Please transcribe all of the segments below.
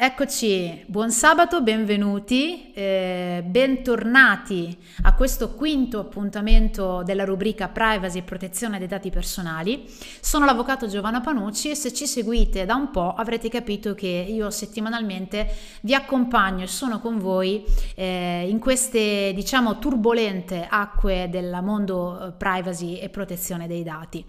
Eccoci, buon sabato, benvenuti, eh, bentornati a questo quinto appuntamento della rubrica Privacy e protezione dei dati personali. Sono l'avvocato Giovanna Panucci e se ci seguite da un po' avrete capito che io settimanalmente vi accompagno e sono con voi eh, in queste, diciamo, turbolente acque del mondo eh, privacy e protezione dei dati.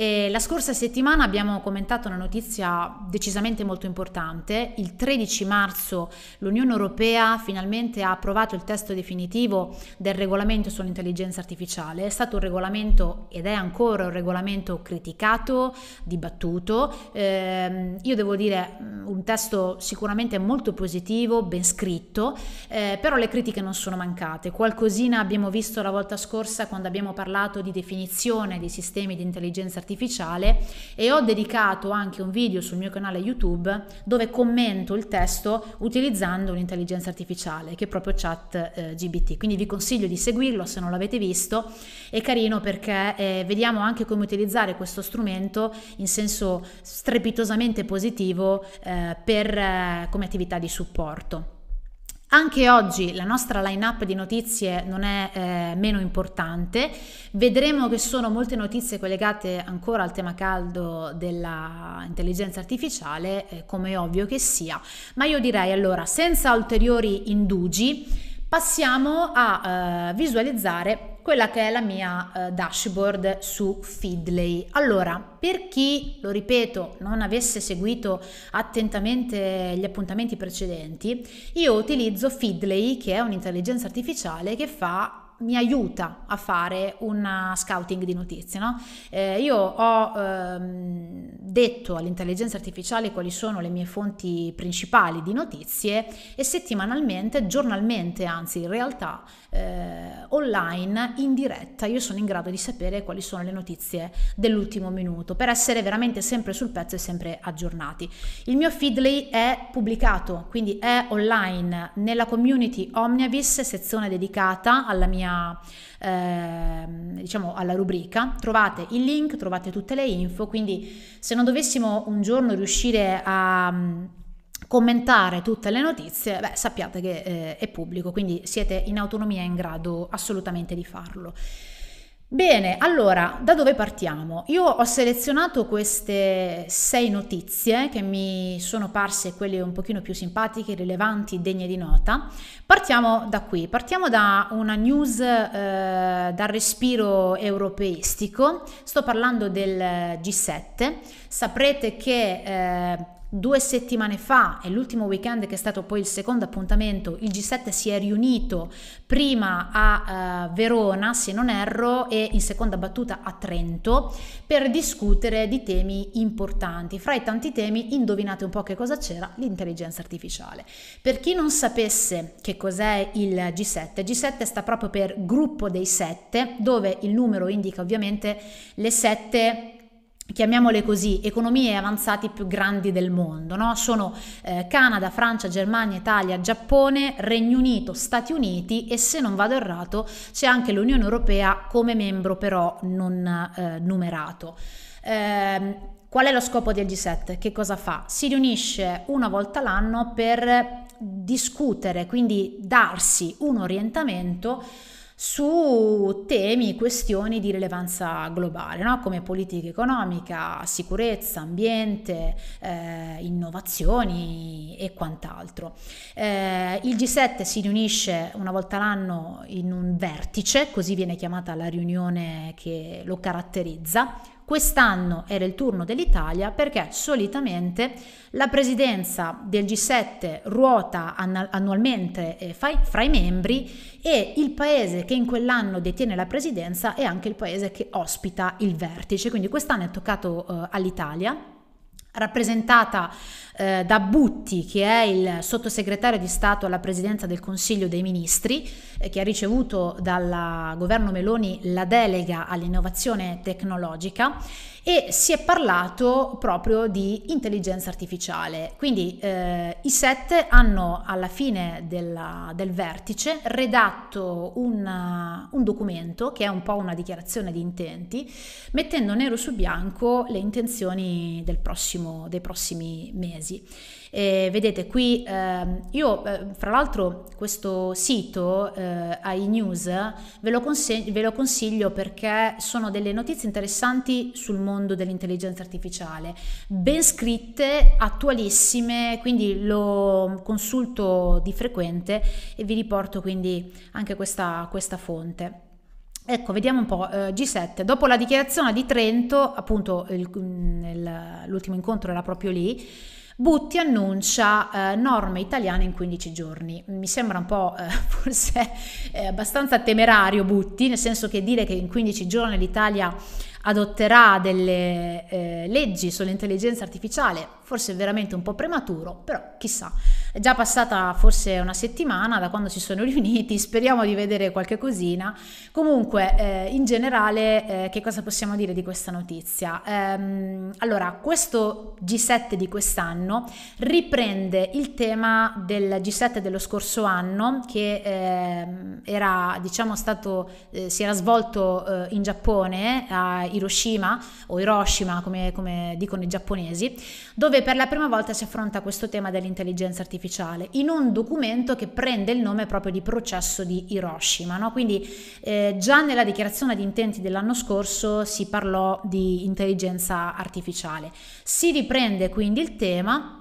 E la scorsa settimana abbiamo commentato una notizia decisamente molto importante. Il 13 marzo l'Unione Europea finalmente ha approvato il testo definitivo del regolamento sull'intelligenza artificiale. È stato un regolamento ed è ancora un regolamento criticato, dibattuto. Eh, io devo dire mm, un testo sicuramente molto positivo, ben scritto, eh, però le critiche non sono mancate. Qualcosina abbiamo visto la volta scorsa quando abbiamo parlato di definizione di sistemi di intelligenza artificiale artificiale e ho dedicato anche un video sul mio canale YouTube dove commento il testo utilizzando un'intelligenza artificiale che è proprio chat eh, GBT. Quindi vi consiglio di seguirlo se non l'avete visto, è carino perché eh, vediamo anche come utilizzare questo strumento in senso strepitosamente positivo eh, per, eh, come attività di supporto. Anche oggi la nostra line-up di notizie non è eh, meno importante, vedremo che sono molte notizie collegate ancora al tema caldo dell'intelligenza artificiale, eh, come è ovvio che sia, ma io direi allora, senza ulteriori indugi, passiamo a eh, visualizzare quella che è la mia eh, dashboard su Feedlay. Allora, per chi, lo ripeto, non avesse seguito attentamente gli appuntamenti precedenti, io utilizzo Feedlay, che è un'intelligenza artificiale che fa mi aiuta a fare un scouting di notizie. No? Eh, io ho ehm, detto all'intelligenza artificiale quali sono le mie fonti principali di notizie e settimanalmente, giornalmente anzi in realtà, eh, online in diretta, io sono in grado di sapere quali sono le notizie dell'ultimo minuto per essere veramente sempre sul pezzo e sempre aggiornati. Il mio Feedly è pubblicato, quindi è online nella community Omniavis, sezione dedicata alla mia eh, diciamo alla rubrica, trovate il link, trovate tutte le info, quindi se non dovessimo un giorno riuscire a commentare tutte le notizie, beh, sappiate che eh, è pubblico, quindi siete in autonomia in grado assolutamente di farlo. Bene, allora, da dove partiamo? Io ho selezionato queste sei notizie che mi sono parse quelle un pochino più simpatiche, rilevanti, degne di nota. Partiamo da qui, partiamo da una news eh, dal respiro europeistico, sto parlando del G7, saprete che eh, due settimane fa e l'ultimo weekend che è stato poi il secondo appuntamento, il G7 si è riunito prima a uh, Verona, se non erro, e in seconda battuta a Trento per discutere di temi importanti. Fra i tanti temi, indovinate un po' che cosa c'era, l'intelligenza artificiale. Per chi non sapesse che cos'è il G7, G7 sta proprio per gruppo dei sette, dove il numero indica ovviamente le sette chiamiamole così, economie avanzate più grandi del mondo, no? sono eh, Canada, Francia, Germania, Italia, Giappone, Regno Unito, Stati Uniti e se non vado errato c'è anche l'Unione Europea come membro però non eh, numerato. Eh, Qual è lo scopo del G7? Che cosa fa? Si riunisce una volta l'anno per discutere, quindi darsi un orientamento su temi, questioni di rilevanza globale, no? come politica economica, sicurezza, ambiente, eh, innovazioni e quant'altro. Eh, il G7 si riunisce una volta l'anno in un vertice, così viene chiamata la riunione che lo caratterizza, Quest'anno era il turno dell'Italia perché solitamente la presidenza del G7 ruota annualmente eh, fra i membri e il paese che in quell'anno detiene la presidenza è anche il paese che ospita il vertice. Quindi quest'anno è toccato eh, all'Italia rappresentata eh, da Butti, che è il sottosegretario di Stato alla Presidenza del Consiglio dei Ministri, eh, che ha ricevuto dal governo Meloni la delega all'innovazione tecnologica e si è parlato proprio di intelligenza artificiale. Quindi eh, i sette hanno alla fine della, del vertice redatto una, eh, un documento che è un po' una dichiarazione di intenti, mettendo nero su bianco le intenzioni prossimo, dei prossimi mesi. E vedete qui, ehm, eh, io fra l'altro questo sito eh, iNews ve lo, conseg- ve lo consiglio perché sono delle notizie interessanti sul mondo dell'intelligenza artificiale, ben scritte, attualissime, quindi lo consulto di frequente e vi riporto quindi anche questa, questa fonte. Ecco, vediamo un po', eh, G7, dopo la dichiarazione di Trento, appunto il, mm, l'ultimo incontro era proprio lì, Butti annuncia eh, norme italiane in 15 giorni. Mi sembra un po' eh, forse eh, abbastanza temerario Butti, nel senso che dire che in 15 giorni l'Italia adotterà delle eh, leggi sull'intelligenza artificiale, forse veramente un po' prematuro, però chissà, è già passata forse una settimana da quando si sono riuniti, speriamo di vedere qualche cosina. Comunque, eh, in generale, eh, che cosa possiamo dire di questa notizia? Ehm, allora, questo G7 di quest'anno riprende il tema del G7 dello scorso anno che eh, era, diciamo, stato, eh, si era svolto eh, in Giappone, eh, Hiroshima o Hiroshima come, come dicono i giapponesi, dove per la prima volta si affronta questo tema dell'intelligenza artificiale in un documento che prende il nome proprio di processo di Hiroshima. No? Quindi eh, già nella dichiarazione di intenti dell'anno scorso si parlò di intelligenza artificiale. Si riprende quindi il tema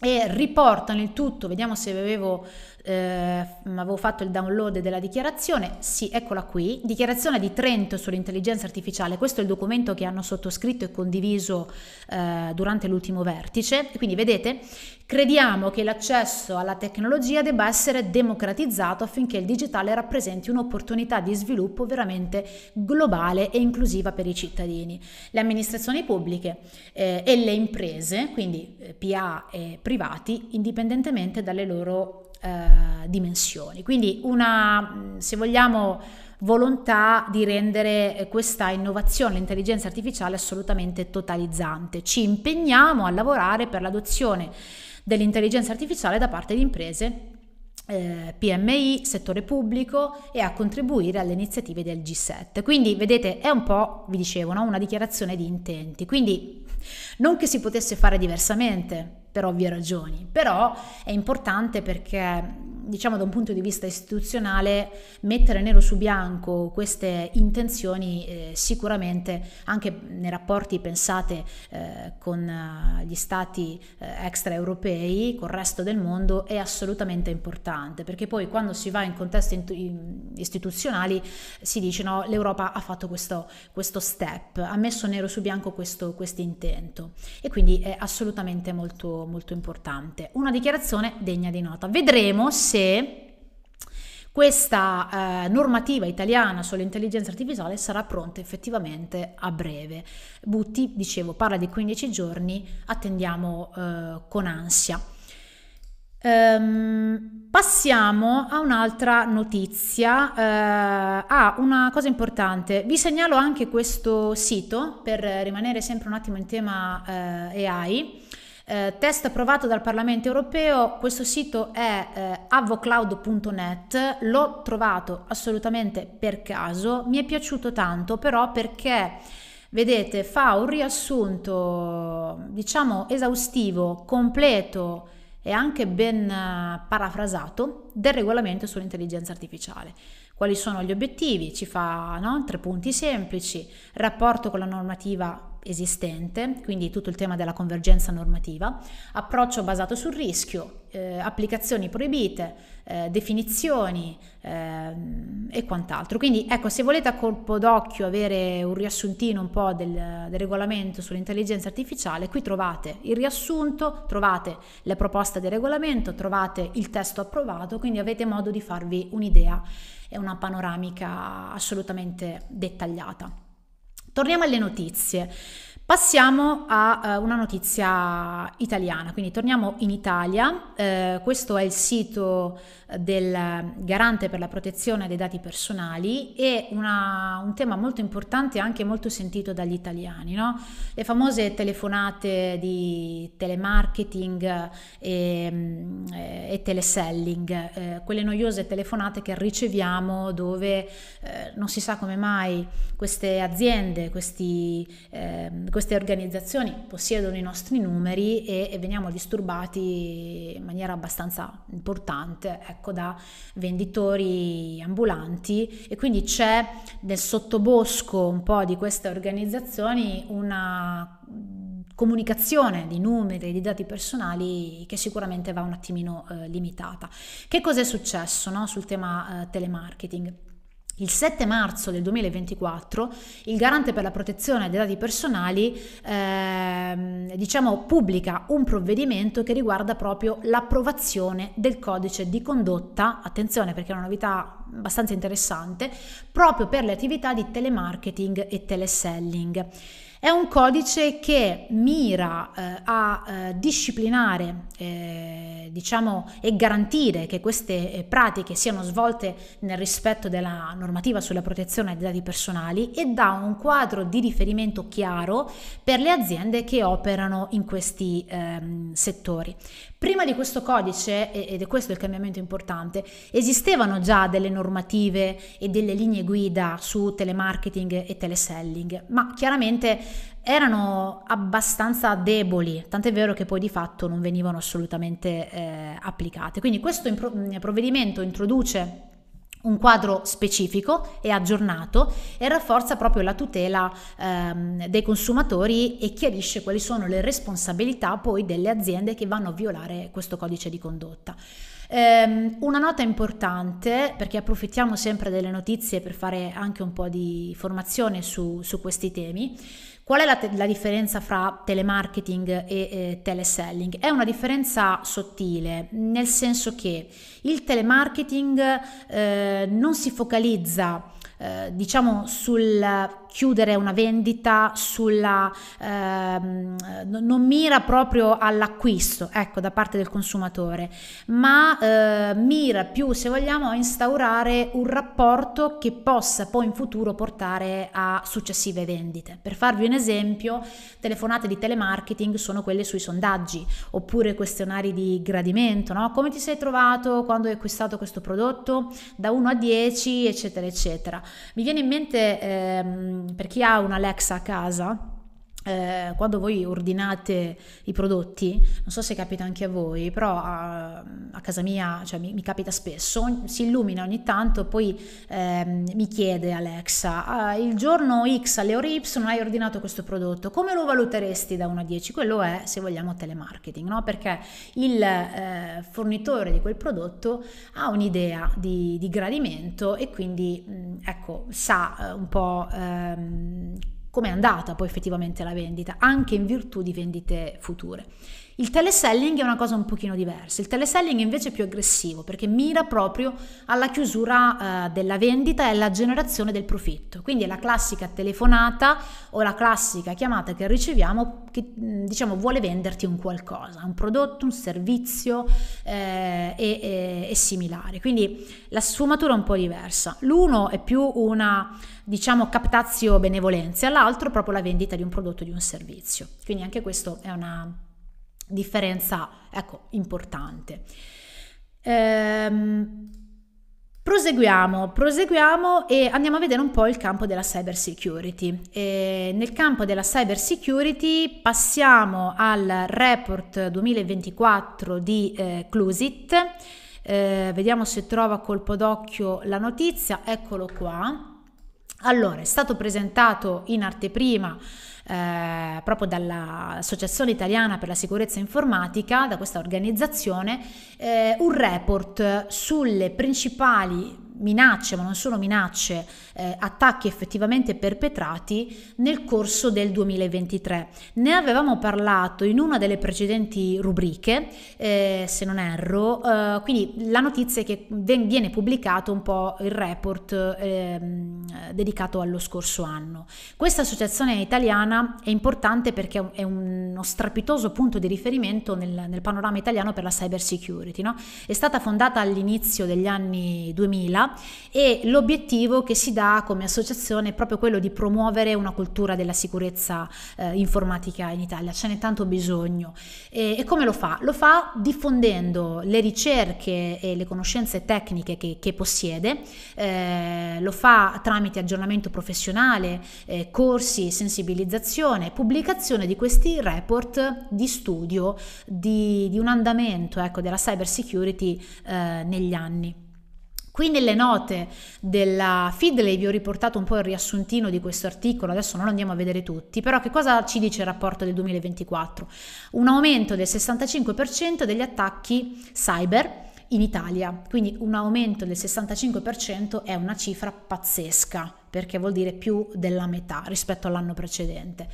e riportano il tutto, vediamo se avevo eh, avevo fatto il download della dichiarazione, sì, eccola qui, dichiarazione di Trento sull'intelligenza artificiale, questo è il documento che hanno sottoscritto e condiviso eh, durante l'ultimo vertice, quindi vedete Crediamo che l'accesso alla tecnologia debba essere democratizzato affinché il digitale rappresenti un'opportunità di sviluppo veramente globale e inclusiva per i cittadini. Le amministrazioni pubbliche eh, e le imprese, quindi eh, PA e privati, indipendentemente dalle loro eh, dimensioni. Quindi una, se vogliamo, volontà di rendere eh, questa innovazione, l'intelligenza artificiale, assolutamente totalizzante. Ci impegniamo a lavorare per l'adozione dell'intelligenza artificiale da parte di imprese eh, PMI, settore pubblico e a contribuire alle iniziative del G7. Quindi vedete è un po', vi dicevo, no? una dichiarazione di intenti. Quindi non che si potesse fare diversamente per ovvie ragioni, però è importante perché diciamo da un punto di vista istituzionale, mettere nero su bianco queste intenzioni eh, sicuramente anche nei rapporti pensate eh, con eh, gli stati eh, extraeuropei, il resto del mondo, è assolutamente importante, perché poi quando si va in contesti istituzionali si dice no, l'Europa ha fatto questo, questo step, ha messo nero su bianco questo intento e quindi è assolutamente molto, molto importante. Una dichiarazione degna di nota. Vedremo se se questa eh, normativa italiana sull'intelligenza artificiale sarà pronta effettivamente a breve. Butti, dicevo, parla di 15 giorni, attendiamo eh, con ansia. Ehm, passiamo a un'altra notizia, eh, ah, una cosa importante, vi segnalo anche questo sito per rimanere sempre un attimo in tema eh, AI eh, test approvato dal Parlamento europeo, questo sito è eh, avocloud.net, l'ho trovato assolutamente per caso, mi è piaciuto tanto però perché vedete, fa un riassunto, diciamo, esaustivo, completo e anche ben eh, parafrasato del regolamento sull'intelligenza artificiale. Quali sono gli obiettivi? Ci fa no? tre punti semplici, rapporto con la normativa esistente, quindi tutto il tema della convergenza normativa, approccio basato sul rischio, eh, applicazioni proibite, eh, definizioni eh, e quant'altro. Quindi ecco, se volete a colpo d'occhio avere un riassuntino un po' del, del regolamento sull'intelligenza artificiale, qui trovate il riassunto, trovate le proposte del regolamento, trovate il testo approvato, quindi avete modo di farvi un'idea e una panoramica assolutamente dettagliata. Torniamo alle notizie. Passiamo a uh, una notizia italiana, quindi torniamo in Italia. Uh, questo è il sito del Garante per la protezione dei dati personali e una, un tema molto importante e anche molto sentito dagli italiani. No? Le famose telefonate di telemarketing e, mm, e teleselling, eh, quelle noiose telefonate che riceviamo dove eh, non si sa come mai queste aziende, questi... Eh, queste organizzazioni possiedono i nostri numeri e, e veniamo disturbati in maniera abbastanza importante ecco, da venditori ambulanti e quindi c'è nel sottobosco un po' di queste organizzazioni una comunicazione di numeri e di dati personali che sicuramente va un attimino eh, limitata. Che cosa è successo no, sul tema eh, telemarketing? Il 7 marzo del 2024 il garante per la protezione dei dati personali eh, diciamo, pubblica un provvedimento che riguarda proprio l'approvazione del codice di condotta, attenzione perché è una novità abbastanza interessante, proprio per le attività di telemarketing e teleselling. È un codice che mira eh, a eh, disciplinare eh, diciamo, e garantire che queste eh, pratiche siano svolte nel rispetto della normativa sulla protezione dei dati personali e dà un quadro di riferimento chiaro per le aziende che operano in questi ehm, settori. Prima di questo codice, ed è questo il cambiamento importante, esistevano già delle normative e delle linee guida su telemarketing e teleselling, ma chiaramente erano abbastanza deboli, tant'è vero che poi di fatto non venivano assolutamente eh, applicate. Quindi questo impro- mm, provvedimento introduce un quadro specifico e aggiornato e rafforza proprio la tutela ehm, dei consumatori e chiarisce quali sono le responsabilità poi delle aziende che vanno a violare questo codice di condotta. Ehm, una nota importante, perché approfittiamo sempre delle notizie per fare anche un po' di formazione su, su questi temi, Qual è la, te- la differenza fra telemarketing e eh, teleselling? È una differenza sottile, nel senso che il telemarketing eh, non si focalizza eh, diciamo sul chiudere una vendita sulla ehm, non mira proprio all'acquisto ecco da parte del consumatore ma eh, mira più se vogliamo a instaurare un rapporto che possa poi in futuro portare a successive vendite per farvi un esempio telefonate di telemarketing sono quelle sui sondaggi oppure questionari di gradimento no? come ti sei trovato quando hai acquistato questo prodotto da 1 a 10 eccetera eccetera mi viene in mente ehm, per chi ha un'Alexa a casa, eh, quando voi ordinate i prodotti, non so se capita anche a voi, però a, a casa mia cioè, mi, mi, capita spesso, si illumina ogni tanto, poi eh, mi chiede Alexa, ah, il giorno X alle ore Y hai ordinato questo prodotto, come lo valuteresti da 1 a 10? Quello è, se vogliamo, telemarketing, no? perché il eh, fornitore di quel prodotto ha un'idea di, di gradimento e quindi mh, mm, ecco, sa eh, un po' ehm, come è andata poi effettivamente la vendita, anche in virtù di vendite future. Il teleselling è una cosa un pochino diversa, il teleselling invece è più aggressivo perché mira proprio alla chiusura eh, della vendita e alla generazione del profitto, quindi è la classica telefonata o la classica chiamata che riceviamo che mm, diciamo vuole venderti un qualcosa, un prodotto, un servizio eh, e, e, e similare, quindi la sfumatura è un po' diversa, l'uno è più una diciamo captazio benevolenza, l'altro proprio la vendita di un prodotto o di un servizio, quindi anche questo è una differenza ecco, importante. Ehm, proseguiamo, proseguiamo e andiamo a vedere un po' il campo della cyber security. E nel campo della cyber security passiamo al report 2024 di eh, Clusit. Eh, vediamo se trova a colpo d'occhio la notizia, eccolo qua. Allora, è stato presentato in anteprima eh, proprio dall'Associazione Italiana per la Sicurezza Informatica, da questa organizzazione, eh, un report sulle principali minacce, ma non solo minacce, eh, attacchi effettivamente perpetrati nel corso del 2023. Ne avevamo parlato in una delle precedenti rubriche, eh, se non erro, eh, quindi la notizia è che viene pubblicato un po' il report ehm, dedicato allo scorso anno. Questa associazione italiana è importante perché è uno strapitoso punto di riferimento nel, nel panorama italiano per la cyber security. No? È stata fondata all'inizio degli anni 2000 e l'obiettivo che si dà come associazione è proprio quello di promuovere una cultura della sicurezza eh, informatica in Italia, ce n'è tanto bisogno. E, e, come lo fa? Lo fa diffondendo le ricerche e le conoscenze tecniche che, che possiede, eh, lo fa tramite aggiornamento professionale, eh, corsi, sensibilizzazione, pubblicazione di questi report di studio di, di un andamento ecco, della cyber security eh, negli anni. Qui nelle note della Fidley vi ho riportato un po' il riassuntino di questo articolo, adesso non lo andiamo a vedere tutti, però che cosa ci dice il rapporto del 2024? Un aumento del 65% degli attacchi cyber in Italia, quindi un aumento del 65% è una cifra pazzesca, perché vuol dire più della metà rispetto all'anno precedente.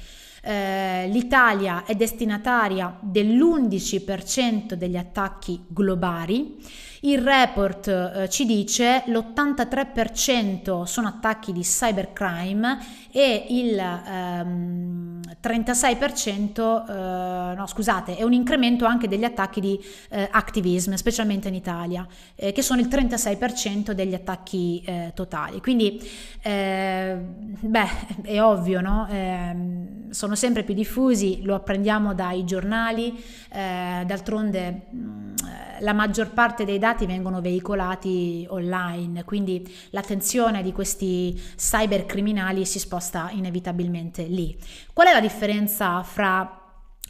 Eh, L'Italia è destinataria dell'11% degli attacchi globali il report eh, ci dice l'83% sono attacchi di cybercrime e il... Ehm, 36%, eh, no scusate, è un incremento anche degli attacchi di eh, activism, specialmente in Italia, eh, che sono il 36% degli attacchi eh, totali. Quindi, eh, beh, è ovvio, no? Ehm, sono sempre più diffusi, lo apprendiamo dai giornali, eh, d'altronde mm, la maggior parte dei dati vengono veicolati online, quindi l'attenzione di questi cybercriminali si sposta inevitabilmente lì. Qual è la la differenza fra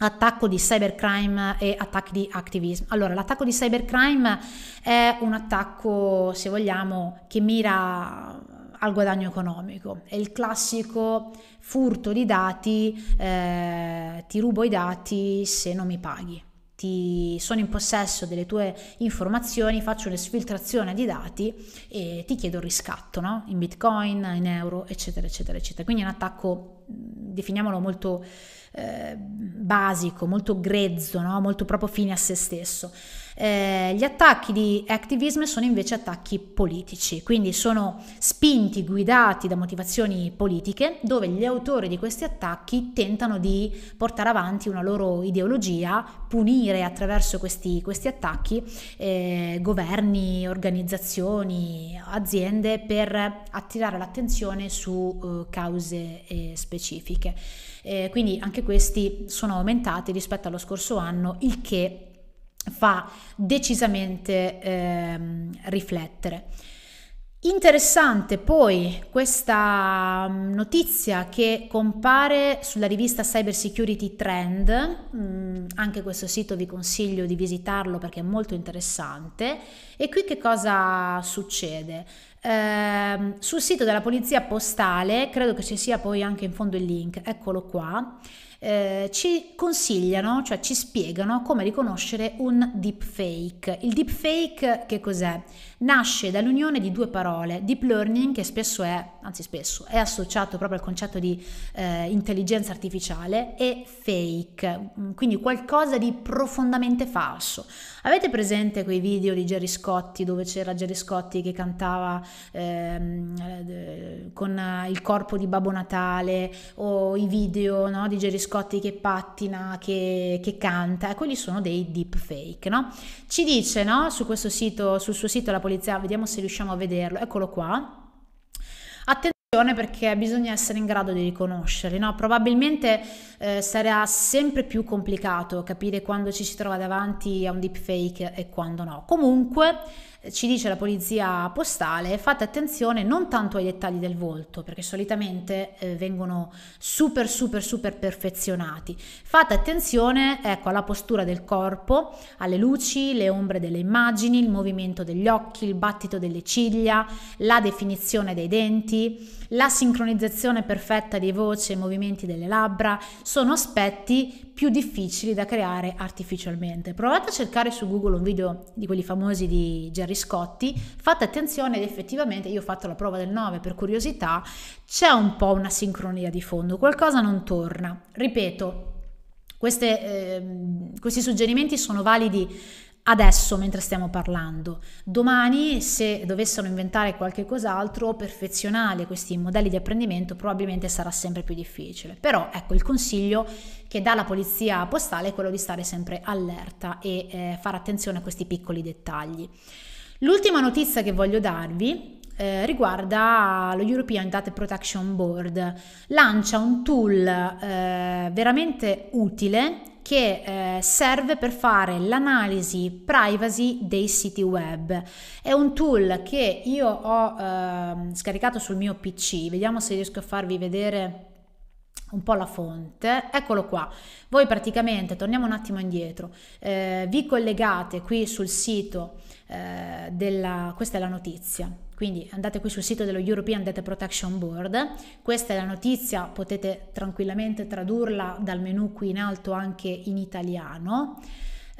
attacco di cybercrime e attacchi di activism. Allora, l'attacco di cybercrime è un attacco, se vogliamo, che mira al guadagno economico. È il classico furto di dati, eh, ti rubo i dati se non mi paghi ti sono in possesso delle tue informazioni, faccio un'esfiltrazione di dati e ti chiedo il riscatto no? in bitcoin, in euro, eccetera, eccetera, eccetera. Quindi è un attacco, definiamolo molto eh, basico, molto grezzo, no? molto proprio fine a se stesso. Eh, gli attacchi di activism sono invece attacchi politici, quindi sono spinti, guidati da motivazioni politiche, dove gli autori di questi attacchi tentano di portare avanti una loro ideologia, punire attraverso questi, questi attacchi eh, governi, organizzazioni, aziende per attirare l'attenzione su eh, cause eh, specifiche. Eh, quindi anche questi sono aumentati rispetto allo scorso anno, il che fa decisamente ehm, riflettere. Interessante poi questa mm, notizia che compare sulla rivista Cyber Security Trend, mm, anche questo sito vi consiglio di visitarlo perché è molto interessante, e qui che cosa succede? Ehm, sul sito della Polizia Postale, credo che ci sia poi anche in fondo il link, eccolo qua, eh, ci consigliano, cioè ci spiegano come riconoscere un deepfake. Il deepfake che cos'è? nasce dall'unione di due parole, deep learning che spesso è, anzi spesso, è associato proprio al concetto di eh, intelligenza artificiale e fake, mm, quindi qualcosa di profondamente falso. Avete presente quei video di Jerry Scotti dove c'era Jerry Scotti che cantava ehm, eh, con il corpo di Babbo Natale o i video no, di Jerry Scotti che pattina, che, che canta, quelli ecco, sono dei deep fake, no? Ci dice no, su questo sito, sul suo sito la polizia polizia, vediamo se riusciamo a vederlo, eccolo qua. Attenzione perché bisogna essere in grado di riconoscerli. No? Probabilmente eh, sarà sempre più complicato capire quando ci si trova davanti a un deepfake e quando no. Comunque ci dice la polizia postale, fate attenzione non tanto ai dettagli del volto, perché solitamente eh, vengono super super super perfezionati. Fate attenzione ecco, alla postura del corpo, alle luci, le ombre delle immagini, il movimento degli occhi, il battito delle ciglia, la definizione dei denti, la sincronizzazione perfetta di voce e movimenti delle labbra, sono aspetti più difficili da creare artificialmente. Provate a cercare su Google un video di quelli famosi di Jerry Riscotti, fate attenzione ed effettivamente io ho fatto la prova del 9 per curiosità, c'è un po' una sincronia di fondo, qualcosa non torna. Ripeto, queste, eh, questi suggerimenti sono validi adesso mentre stiamo parlando. Domani, se dovessero inventare qualche cos'altro, perfezionare questi modelli di apprendimento probabilmente sarà sempre più difficile. Però ecco il consiglio che dà la polizia postale è quello di stare sempre allerta e eh, fare attenzione a questi piccoli dettagli. L'ultima notizia che voglio darvi eh, riguarda lo European Data Protection Board. Lancia un tool eh, veramente utile che eh, serve per fare l'analisi privacy dei siti web. È un tool che io ho ehm, scaricato sul mio PC, vediamo se riesco a farvi vedere un po' la fonte, eccolo qua. Voi praticamente, torniamo un attimo indietro, eh, vi collegate qui sul sito eh, della, questa è la notizia. Quindi andate qui sul sito dello European Data Protection Board, questa è la notizia, potete tranquillamente tradurla dal menu qui in alto anche in italiano.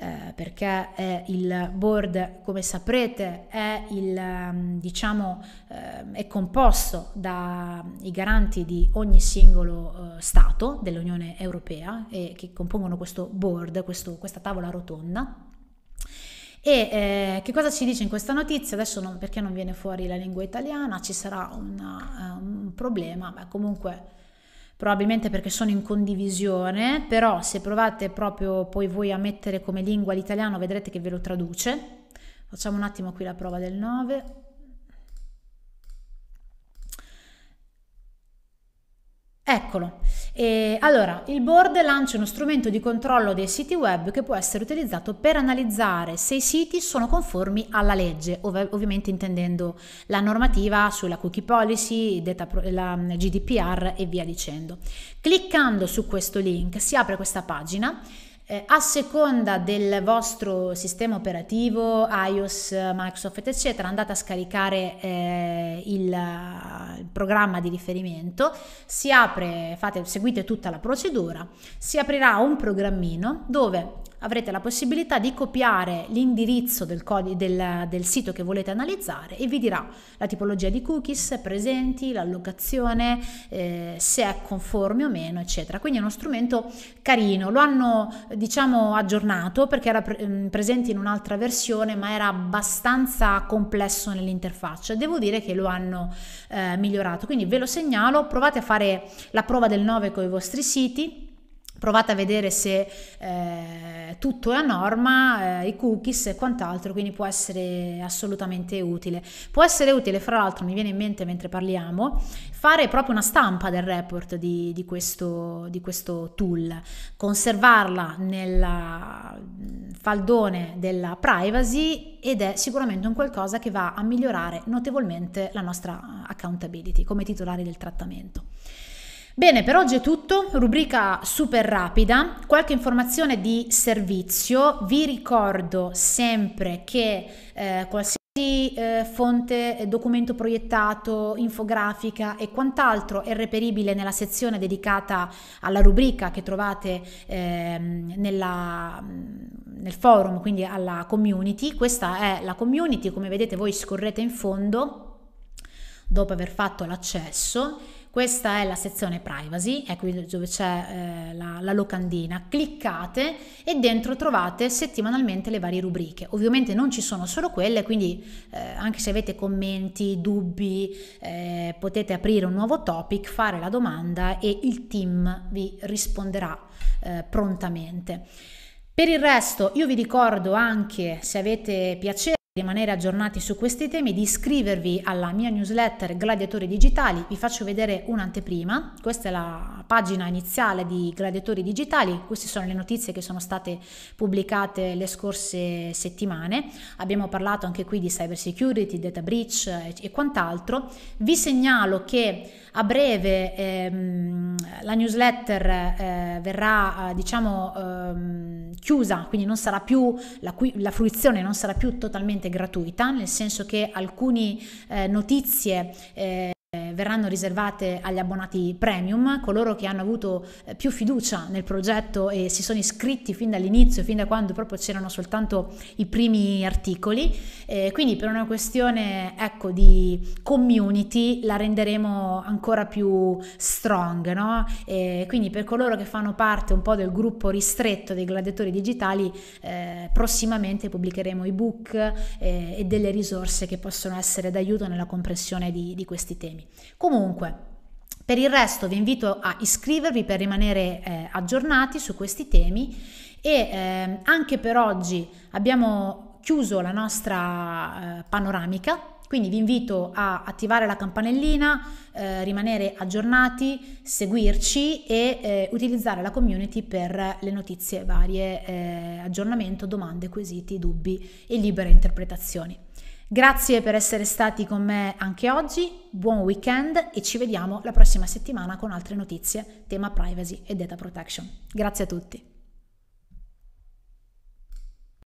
Eh, perché eh, il board, come saprete, è, il, ehm, diciamo, eh, è composto dai garanti di ogni singolo eh, Stato dell'Unione Europea e che compongono questo board, questo, questa tavola rotonda. E eh, che cosa ci dice in questa notizia? Adesso non, perché non viene fuori la lingua italiana, ci sarà una, eh, un problema, ma comunque probabilmente perché sono in condivisione, però se provate proprio poi voi a mettere come lingua l'italiano vedrete che ve lo traduce. Facciamo un attimo qui la prova del 9. Eccolo. E allora, il board lancia uno strumento di controllo dei siti web che può essere utilizzato per analizzare se i siti sono conformi alla legge, ov- ovviamente intendendo la normativa sulla cookie policy, data pro- la mm, GDPR e via dicendo. Cliccando su questo link si apre questa pagina eh, a seconda del vostro sistema operativo, iOS, Microsoft, eccetera, andate a scaricare eh, il, il, programma di riferimento, si apre, fate, seguite tutta la procedura, si aprirà un programmino dove avrete la possibilità di copiare l'indirizzo del, codice, del, del sito che volete analizzare e vi dirà la tipologia di cookies presenti, l'allocazione, eh, se è conforme o meno, eccetera. Quindi è uno strumento carino, lo hanno diciamo aggiornato perché era pre- mm, presente in un'altra versione ma era abbastanza complesso nell'interfaccia. Devo dire che lo hanno eh, migliorato, quindi ve lo segnalo, provate a fare la prova del 9 con i vostri siti provate a vedere se eh, tutto è a norma, eh, i cookies e quant'altro, quindi può essere assolutamente utile. Può essere utile, fra l'altro, mi viene in mente mentre parliamo, fare proprio una stampa del report di, di, questo, di questo, tool, conservarla nel mm, faldone della privacy ed è sicuramente un qualcosa che va a migliorare notevolmente la nostra accountability come titolari del trattamento. Bene, per oggi è tutto, rubrica super rapida, qualche informazione di servizio, vi ricordo sempre che eh, qualsiasi eh, fonte, eh, documento proiettato, infografica e quant'altro è reperibile nella sezione dedicata alla rubrica che trovate eh, nella, nel forum, quindi alla community. Questa è la community, come vedete voi scorrete in fondo dopo aver fatto l'accesso questa è la sezione privacy, è qui dove c'è eh, la, la, locandina. Cliccate e dentro trovate settimanalmente le varie rubriche. Ovviamente non ci sono solo quelle, quindi eh, anche se avete commenti, dubbi, eh, potete aprire un nuovo topic, fare la domanda e il team vi risponderà eh, prontamente. Per il resto io vi ricordo anche se avete piacere rimanere aggiornati su questi temi di iscrivervi alla mia newsletter Gladiatori Digitali, vi faccio vedere un'anteprima, questa è la pagina iniziale di Gladiatori Digitali, queste sono le notizie che sono state pubblicate le scorse settimane, abbiamo parlato anche qui di cyber security, data breach e quant'altro, vi segnalo che a breve ehm, la newsletter eh, verrà eh, diciamo ehm, chiusa, quindi non sarà più la, la fruizione non sarà più totalmente gratuita, nel senso che alcune eh, notizie eh, eh, verranno riservate agli abbonati premium, coloro che hanno avuto eh, più fiducia nel progetto e si sono iscritti fin dall'inizio, fin da quando proprio c'erano soltanto i primi articoli. Eh, quindi per una questione ecco, di community la renderemo ancora più strong, no? Eh, quindi per coloro che fanno parte un po' del gruppo ristretto dei gladiatori digitali, prossimamente pubblicheremo ebook book e delle risorse che possono essere d'aiuto nella comprensione di, di questi temi temi. Comunque, per il resto vi invito a iscrivervi per rimanere eh, aggiornati su questi temi e eh, anche per oggi abbiamo chiuso la nostra eh, panoramica quindi vi invito a attivare la campanellina, eh, rimanere aggiornati, seguirci e eh, utilizzare la community per le notizie varie, eh, aggiornamento, domande, quesiti, dubbi e libere interpretazioni. Grazie per essere stati con me anche oggi, buon weekend e ci vediamo la prossima settimana con altre notizie, tema privacy e data protection. Grazie a tutti.